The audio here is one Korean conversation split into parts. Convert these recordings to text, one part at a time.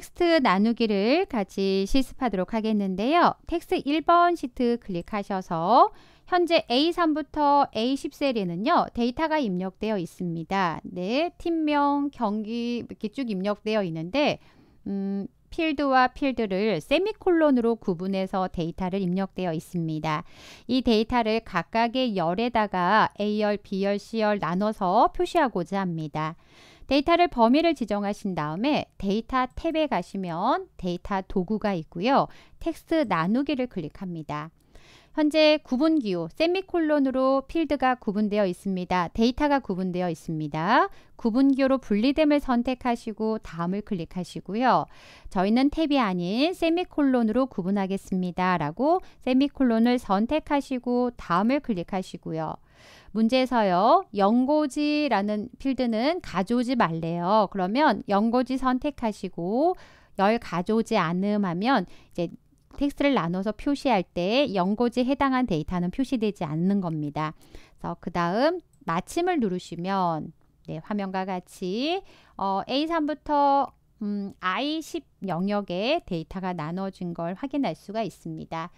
텍스트 나누기를 같이 실습하도록 하겠는데요. 텍스트 1번 시트 클릭하셔서 현재 A3부터 A10셀에는요. 데이터가 입력되어 있습니다. 네, 팀명, 경기 이렇게 쭉 입력되어 있는데 음, 필드와 필드를 세미콜론으로 구분해서 데이터를 입력되어 있습니다. 이 데이터를 각각의 열에다가 A열, B열, C열 나눠서 표시하고자 합니다. 데이터를 범위를 지정하신 다음에 데이터 탭에 가시면 데이터 도구가 있고요. 텍스트 나누기를 클릭합니다. 현재 구분 기호 세미콜론으로 필드가 구분되어 있습니다. 데이터가 구분되어 있습니다. 구분 기호로 분리됨을 선택하시고 다음을 클릭하시고요. 저희는 탭이 아닌 세미콜론으로 구분하겠습니다. 라고 세미콜론을 선택하시고 다음을 클릭하시고요. 문제에서요. 연고지라는 필드는 가져오지 말래요. 그러면 연고지 선택하시고 열 가져오지 않음 하면 이제 텍스트를 나눠서 표시할 때 연고지에 해당한 데이터는 표시되지 않는 겁니다. 그래서 그 다음 마침을 누르시면 네, 화면과 같이 어, A3부터 음, I10 영역에 데이터가 나눠진 걸 확인할 수가 있습니다.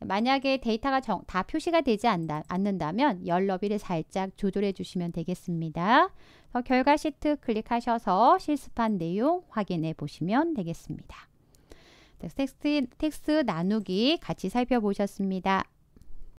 만약에 데이터가 정, 다 표시가 되지 않다, 않는다면 열 너비를 살짝 조절해 주시면 되겠습니다. 결과 시트 클릭하셔서 실습한 내용 확인해 보시면 되겠습니다. 텍스트, 텍스트 나누기 같이 살펴보셨습니다.